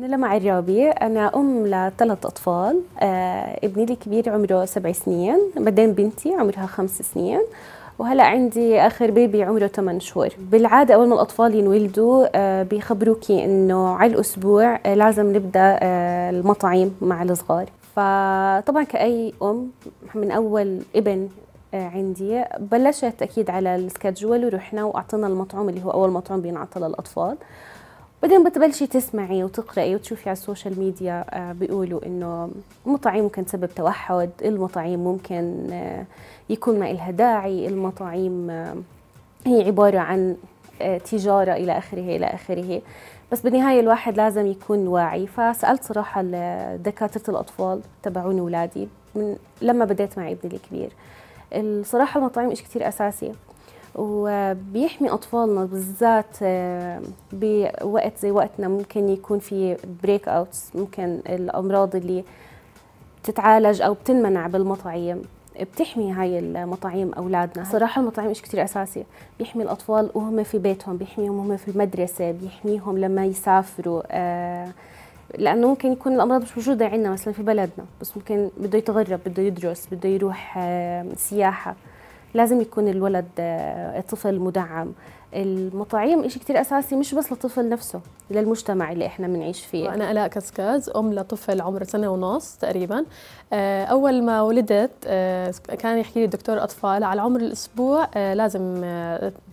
أنا لما عرابي أنا أم لثلاث أطفال آه ابني الكبير عمره سبع سنين بعدين بنتي عمرها خمس سنين وهلا عندي اخر بيبي عمره 8 شهور بالعاده اول ما الاطفال ينولدوا آه، بيخبروكي انه على الاسبوع آه، لازم نبدا آه المطاعيم مع الصغار فطبعا كاي ام من اول ابن آه، عندي بلشت اكيد على السكجول ورحنا واعطينا المطعم اللي هو اول مطعم بينعطى للاطفال بعدين بتبلشي تسمعي وتقرأي وتشوفي على السوشيال ميديا آه، بيقولوا إنه المطاعيم ممكن تسبب توحد المطاعيم ممكن آه، يكون ما إلها داعي المطاعيم آه، هي عبارة عن تجارة إلى آخره إلى آخره بس بالنهاية الواحد لازم يكون واعي فسألت صراحة دكاترة الأطفال تبعون أولادي من لما بديت مع ابني الكبير الصراحة المطاعيم إشي كتير أساسي وبيحمي اطفالنا بالذات آه، بوقت زي وقتنا ممكن يكون في بريك اوتس ممكن الامراض اللي بتتعالج او بتنمنع بالمطاعيم بتحمي هاي المطاعيم اولادنا صراحه المطاعيم شيء كثير اساسي بيحمي الاطفال وهم في بيتهم بيحميهم وهم في المدرسه بيحميهم لما يسافروا آه، لانه ممكن يكون الامراض مش موجوده عندنا مثلا في بلدنا بس ممكن بده يتغرب بده يدرس بده يروح آه، سياحه لازم يكون الولد آه، الطفل مدعم المطاعيم شيء كثير اساسي مش بس للطفل نفسه للمجتمع اللي احنا بنعيش فيه انا الاء كسكاز ام لطفل عمره سنه ونص تقريبا آه، اول ما ولدت آه، كان يحكي لي دكتور اطفال على عمر الاسبوع آه، لازم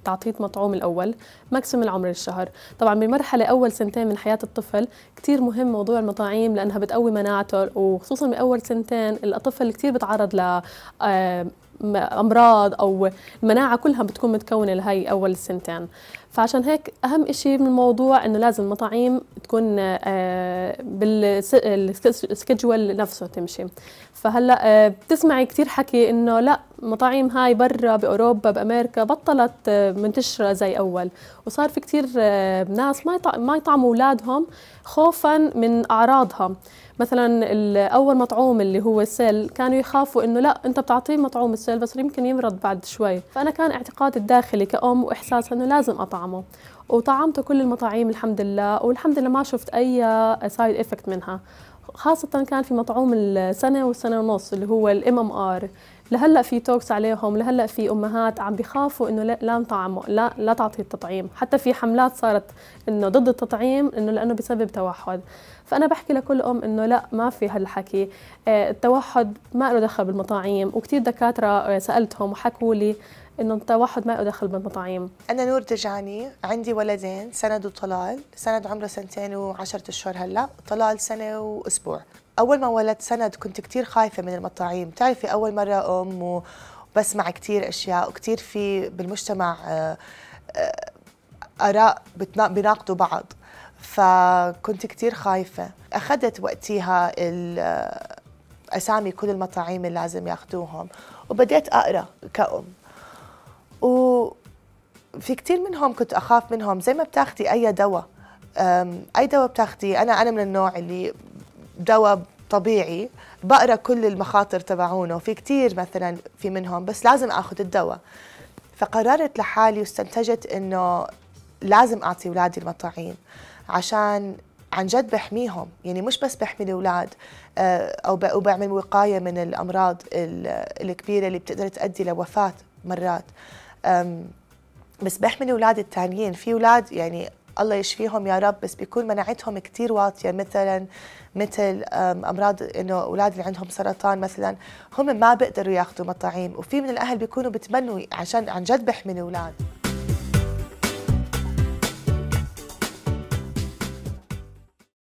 تعطيه مطعوم الاول ماكسيم العمر الشهر طبعا بمرحله اول سنتين من حياه الطفل كثير مهم موضوع المطاعيم لانها بتقوي مناعته وخصوصا باول سنتين الطفل كثير بتعرض ل امراض او المناعه كلها بتكون متكونه لهي اول سنتين And. فعشان هيك اهم إشي من الموضوع انه لازم المطاعيم تكون آه، بالسكجول نفسه تمشي فهلا آه، بتسمعي كثير حكي انه لا مطاعيم هاي برا باوروبا بامريكا بطلت آه، منتشره زي اول وصار في كثير ناس ما ما يطعموا اولادهم خوفا من اعراضها مثلا الاول مطعوم اللي هو السيل كانوا يخافوا انه لا انت بتعطيه مطعوم السيل بس يمكن يمرض بعد شوي فانا كان اعتقادي الداخلي كأم واحساس انه لازم اطعم طعمه وطعمته كل المطاعيم الحمد لله والحمد لله ما شفت اي سايد افكت منها خاصة كان في مطعوم السنة والسنة ونص اللي هو الام ام ار لهلا في توكس عليهم لهلا في امهات عم بخافوا انه لا نطعمه لا لا تعطي التطعيم حتى في حملات صارت انه ضد التطعيم انه لانه بسبب توحد فانا بحكي لكل ام انه لا ما في هالحكي آه، التوحد ما له دخل بالمطاعيم وكثير دكاتره آه، سالتهم وحكوا لي انه التوحد ما له دخل بالمطاعيم انا نور دجاني عندي ولدين سند وطلال سند عمره سنتين وعشرة اشهر هلا طلال سنه واسبوع اول ما ولدت سند كنت كثير خايفه من المطاعيم بتعرفي اول مره ام وبسمع كثير اشياء وكثير في بالمجتمع آه، آه، اراء بيناقضوا بعض فكنت كثير خايفه اخذت وقتها آه، اسامي كل المطاعيم اللي لازم ياخذوهم وبديت اقرا كأم وفي كثير منهم كنت اخاف منهم زي ما بتاخذي اي دواء اي دواء بتاخذيه انا انا من النوع اللي دواء طبيعي بقرا كل المخاطر تبعونه في كتير مثلا في منهم بس لازم اخذ الدواء فقررت لحالي واستنتجت انه لازم اعطي اولادي المطاعيم عشان عن جد بحميهم يعني مش بس بحمي الاولاد آه، او بعمل وقايه من الامراض الكبيره اللي بتقدر تؤدي لوفاه مرات بس بحمي الاولاد الثانيين في اولاد يعني الله يشفيهم يا رب بس بيكون مناعتهم كثير واطيه مثلا مثل امراض انه اولاد اللي عندهم سرطان مثلا هم ما بيقدروا ياخذوا مطاعيم وفي من الاهل بيكونوا بتمنوا عشان عن جد بحمي الاولاد